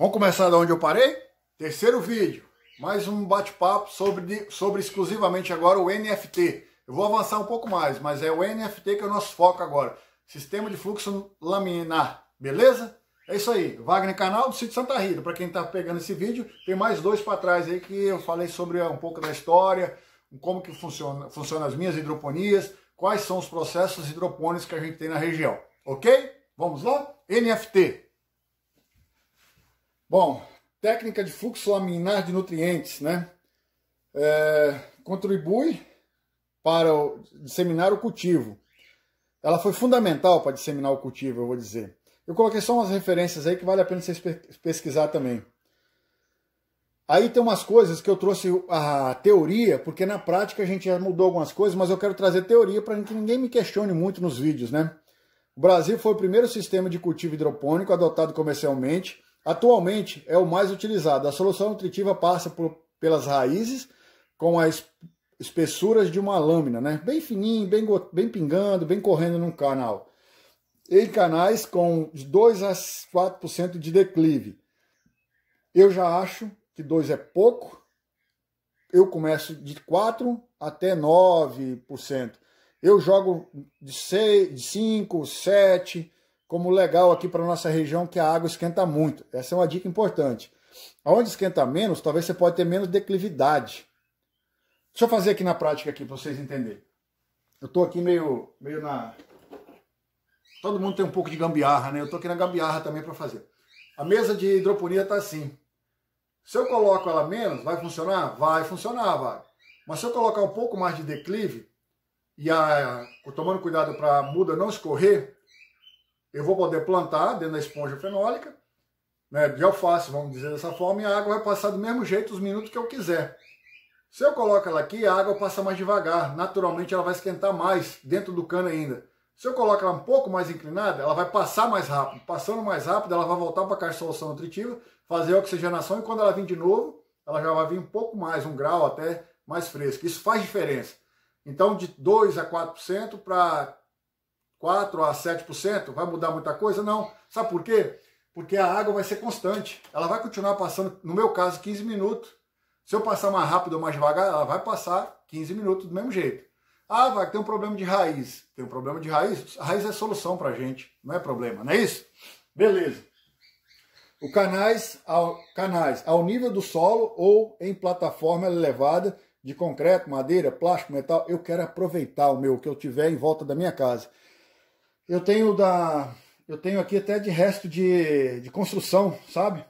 Vamos começar da onde eu parei? Terceiro vídeo, mais um bate-papo sobre, sobre exclusivamente agora o NFT. Eu vou avançar um pouco mais, mas é o NFT que é o nosso foco agora. Sistema de fluxo laminar, beleza? É isso aí, Wagner Canal do Sítio Santa Rita. Para quem está pegando esse vídeo, tem mais dois para trás aí que eu falei sobre é, um pouco da história, como que funciona, funciona as minhas hidroponias, quais são os processos hidropônicos que a gente tem na região, ok? Vamos lá? NFT. Bom, técnica de fluxo laminar de nutrientes, né? É, contribui para o, disseminar o cultivo. Ela foi fundamental para disseminar o cultivo, eu vou dizer. Eu coloquei só umas referências aí que vale a pena vocês pesquisar também. Aí tem umas coisas que eu trouxe a teoria, porque na prática a gente já mudou algumas coisas, mas eu quero trazer teoria para que ninguém me questione muito nos vídeos, né? O Brasil foi o primeiro sistema de cultivo hidropônico adotado comercialmente Atualmente é o mais utilizado. A solução nutritiva passa por, pelas raízes com as espessuras de uma lâmina, né? bem fininho, bem, bem pingando, bem correndo num canal. Em canais com 2 a 4% de declive. Eu já acho que 2 é pouco. Eu começo de 4 até 9%. Eu jogo de, 6, de 5, 7% como legal aqui para nossa região que a água esquenta muito. Essa é uma dica importante. Aonde esquenta menos, talvez você pode ter menos declividade. Deixa eu fazer aqui na prática aqui para vocês entenderem. Eu estou aqui meio, meio na... Todo mundo tem um pouco de gambiarra, né? Eu estou aqui na gambiarra também para fazer. A mesa de hidroponia está assim. Se eu coloco ela menos, vai funcionar? Vai funcionar, vai. Mas se eu colocar um pouco mais de declive, e a, tomando cuidado para a muda não escorrer, eu vou poder plantar dentro da esponja fenólica, né, de alface, vamos dizer dessa forma, e a água vai passar do mesmo jeito os minutos que eu quiser. Se eu coloco ela aqui, a água passa mais devagar, naturalmente ela vai esquentar mais dentro do cano ainda. Se eu coloco ela um pouco mais inclinada, ela vai passar mais rápido. Passando mais rápido, ela vai voltar para a caixa de solução nutritiva, fazer a oxigenação e quando ela vir de novo, ela já vai vir um pouco mais, um grau até mais fresca. Isso faz diferença. Então, de 2 a 4% para 4 a 7%, vai mudar muita coisa? Não. Sabe por quê? Porque a água vai ser constante. Ela vai continuar passando, no meu caso, 15 minutos. Se eu passar mais rápido ou mais devagar, ela vai passar 15 minutos do mesmo jeito. Ah, vai ter um problema de raiz. Tem um problema de raiz? A raiz é solução para gente, não é problema, não é isso? Beleza. O canais ao, canais ao nível do solo ou em plataforma elevada de concreto, madeira, plástico, metal. Eu quero aproveitar o meu, que eu tiver em volta da minha casa. Eu tenho da. Eu tenho aqui até de resto de, de construção, sabe?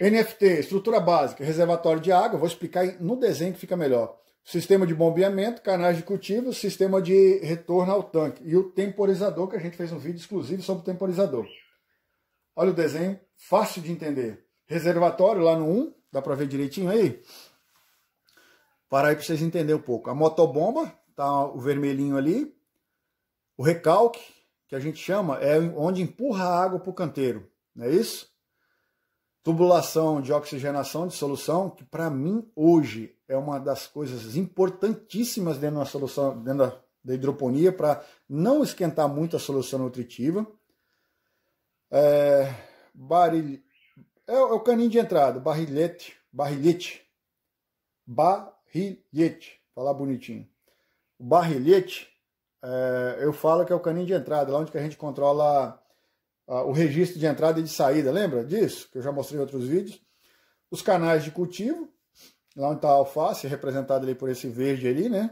NFT, estrutura básica, reservatório de água, vou explicar no desenho que fica melhor. Sistema de bombeamento, canais de cultivo, sistema de retorno ao tanque e o temporizador, que a gente fez um vídeo exclusivo sobre o temporizador. Olha o desenho, fácil de entender. Reservatório lá no 1, dá para ver direitinho aí? Para aí para vocês entenderem um pouco. A motobomba, tá o vermelhinho ali, o recalque, que a gente chama, é onde empurra a água para o canteiro, não é isso? Tubulação de oxigenação de solução, que para mim hoje é uma das coisas importantíssimas dentro da solução, dentro da, hidroponia, para não esquentar muito a solução nutritiva. É, baril... É, é, o caninho de entrada, barrilhete, barrilhete, barrilhete, falar bonitinho. O barrilhete é, eu falo que é o caninho de entrada, lá onde que a gente controla a, ah, o registro de entrada e de saída, lembra disso? Que eu já mostrei em outros vídeos. Os canais de cultivo, lá onde está a alface, representada ali por esse verde ali, né?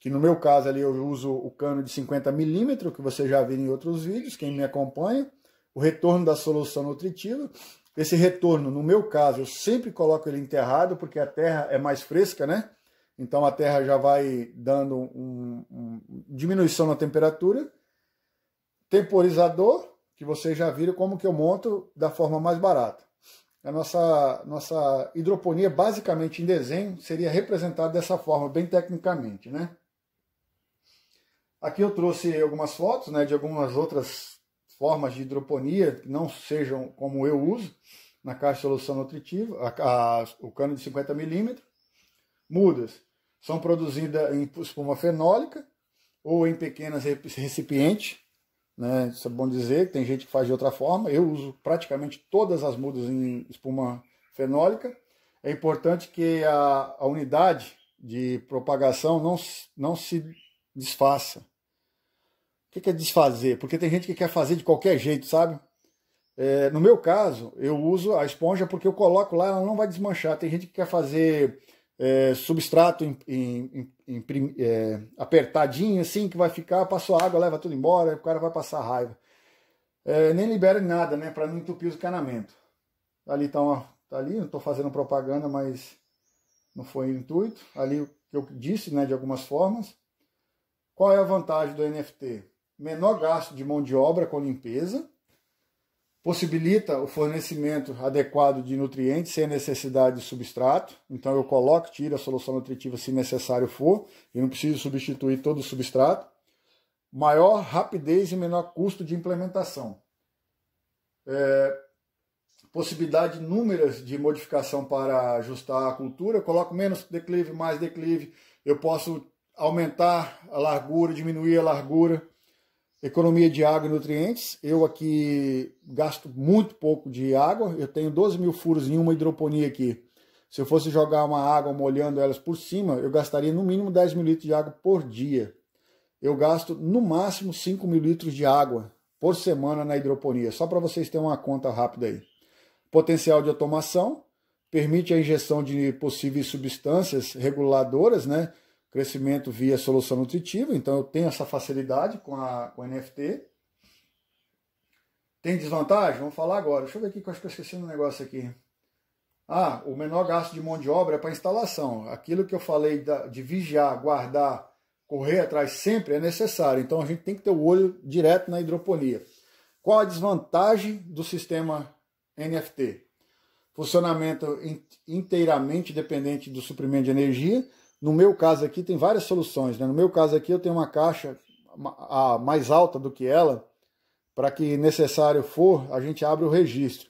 Que no meu caso ali eu uso o cano de 50 milímetros, que você já viu em outros vídeos, quem me acompanha. O retorno da solução nutritiva. Esse retorno, no meu caso, eu sempre coloco ele enterrado, porque a terra é mais fresca, né? Então a Terra já vai dando uma um, diminuição na temperatura. Temporizador, que vocês já viram como que eu monto da forma mais barata. A nossa, nossa hidroponia, basicamente em desenho, seria representada dessa forma, bem tecnicamente. Né? Aqui eu trouxe algumas fotos né, de algumas outras formas de hidroponia, que não sejam como eu uso, na caixa de solução nutritiva, a, a, o cano de 50 milímetros mudas são produzidas em espuma fenólica ou em pequenas recipientes, né? Isso é bom dizer, tem gente que faz de outra forma. Eu uso praticamente todas as mudas em espuma fenólica. É importante que a, a unidade de propagação não, não se desfaça. O que é desfazer? Porque tem gente que quer fazer de qualquer jeito, sabe? É, no meu caso, eu uso a esponja porque eu coloco lá, ela não vai desmanchar. Tem gente que quer fazer é, substrato em, em, em, é, apertadinho, assim, que vai ficar, passou água, leva tudo embora, o cara vai passar raiva. É, nem libera nada, né, para não entupir os encanamento. Ali tá, uma, tá ali, não estou fazendo propaganda, mas não foi o intuito. Ali o que eu disse, né, de algumas formas. Qual é a vantagem do NFT? Menor gasto de mão de obra com limpeza, possibilita o fornecimento adequado de nutrientes sem necessidade de substrato. Então eu coloco, tiro a solução nutritiva se necessário for, e não preciso substituir todo o substrato. Maior rapidez e menor custo de implementação. É, possibilidade inúmeras de modificação para ajustar a cultura. Eu coloco menos declive, mais declive. Eu posso aumentar a largura, diminuir a largura. Economia de água e nutrientes. Eu aqui gasto muito pouco de água. Eu tenho 12 mil furos em uma hidroponia aqui. Se eu fosse jogar uma água molhando elas por cima, eu gastaria no mínimo 10 mil litros de água por dia. Eu gasto no máximo 5 mil litros de água por semana na hidroponia, só para vocês terem uma conta rápida aí. Potencial de automação permite a injeção de possíveis substâncias reguladoras, né? crescimento via solução nutritiva, então eu tenho essa facilidade com a, com NFT. Tem desvantagem? Vamos falar agora. Deixa eu ver aqui que eu acho que eu esqueci um negócio aqui. Ah, o menor gasto de mão de obra é para instalação. Aquilo que eu falei de vigiar, guardar, correr atrás sempre é necessário. Então a gente tem que ter o olho direto na hidroponia. Qual a desvantagem do sistema NFT? Funcionamento inteiramente dependente do suprimento de energia no meu caso aqui tem várias soluções. Né? No meu caso aqui eu tenho uma caixa mais alta do que ela, para que necessário for, a gente abre o registro.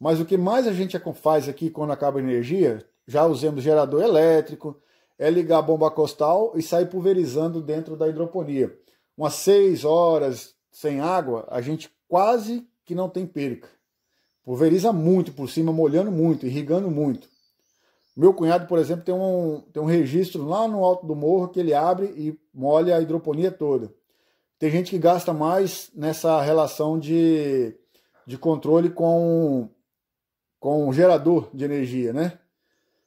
Mas o que mais a gente faz aqui quando acaba a energia, já usamos gerador elétrico, é ligar a bomba costal e sair pulverizando dentro da hidroponia. Umas seis horas sem água, a gente quase que não tem perca. Pulveriza muito por cima, molhando muito, irrigando muito. Meu cunhado, por exemplo, tem um, tem um registro lá no alto do morro que ele abre e molha a hidroponia toda. Tem gente que gasta mais nessa relação de, de controle com, com gerador de energia, né?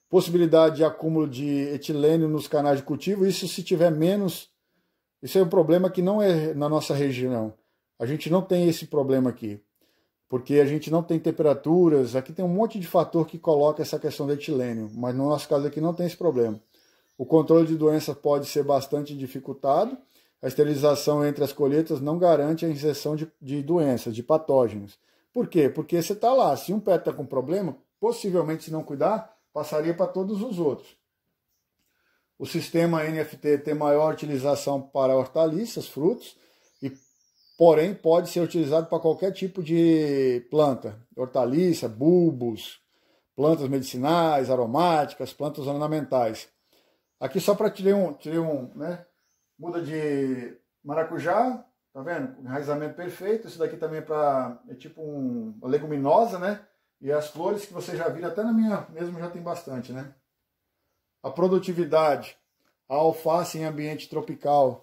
Possibilidade de acúmulo de etilênio nos canais de cultivo, isso se tiver menos. Isso é um problema que não é na nossa região. A gente não tem esse problema aqui porque a gente não tem temperaturas, aqui tem um monte de fator que coloca essa questão do etilênio, mas no nosso caso aqui não tem esse problema. O controle de doenças pode ser bastante dificultado, a esterilização entre as colheitas não garante a inserção de, de doenças, de patógenos. Por quê? Porque você está lá, se um pet está com problema, possivelmente se não cuidar, passaria para todos os outros. O sistema NFT tem maior utilização para hortaliças, frutos, porém pode ser utilizado para qualquer tipo de planta, hortaliça, bulbos, plantas medicinais, aromáticas, plantas ornamentais. Aqui só para tirar um, tirar um, né? Muda de maracujá, tá vendo? Enraizamento perfeito. Isso daqui também é para é tipo um, uma leguminosa, né? E as flores que você já viram até na minha mesmo já tem bastante, né? A produtividade, a alface em ambiente tropical,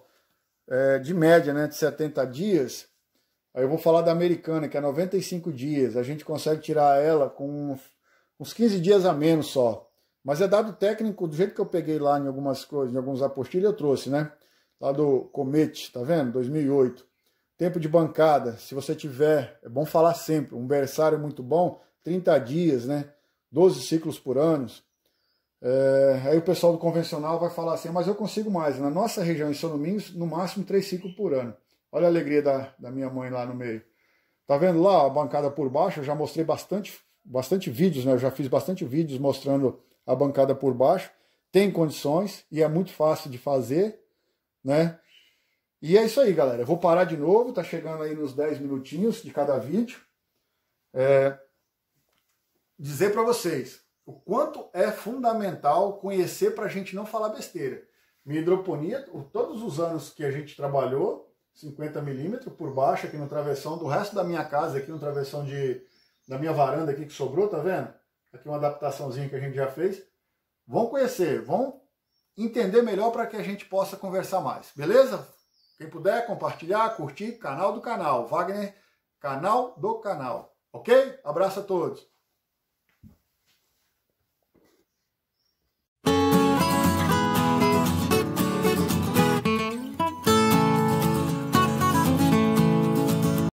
é, de média né, de 70 dias, aí eu vou falar da americana, que é 95 dias, a gente consegue tirar ela com uns 15 dias a menos só. Mas é dado técnico, do jeito que eu peguei lá em algumas coisas, em alguns apostilhas, eu trouxe, né? Lá do Comete, tá vendo? 2008. Tempo de bancada, se você tiver, é bom falar sempre, um berçário muito bom, 30 dias, né? 12 ciclos por ano. É, aí o pessoal do convencional vai falar assim, mas eu consigo mais. Na nossa região em São Domingos, no máximo três ciclos por ano. Olha a alegria da, da minha mãe lá no meio. Tá vendo lá a bancada por baixo? Eu já mostrei bastante, bastante vídeos, né? Eu já fiz bastante vídeos mostrando a bancada por baixo. Tem condições e é muito fácil de fazer, né? E é isso aí, galera. Eu vou parar de novo, tá chegando aí nos 10 minutinhos de cada vídeo. É... Dizer para vocês, o quanto é fundamental conhecer para a gente não falar besteira. Minha hidroponia, todos os anos que a gente trabalhou, 50 milímetros por baixo aqui no travessão do resto da minha casa, aqui no travessão de, da minha varanda aqui que sobrou, tá vendo? Aqui uma adaptaçãozinha que a gente já fez. Vão conhecer, vão entender melhor para que a gente possa conversar mais, beleza? Quem puder compartilhar, curtir, canal do canal, Wagner, canal do canal, ok? Abraço a todos.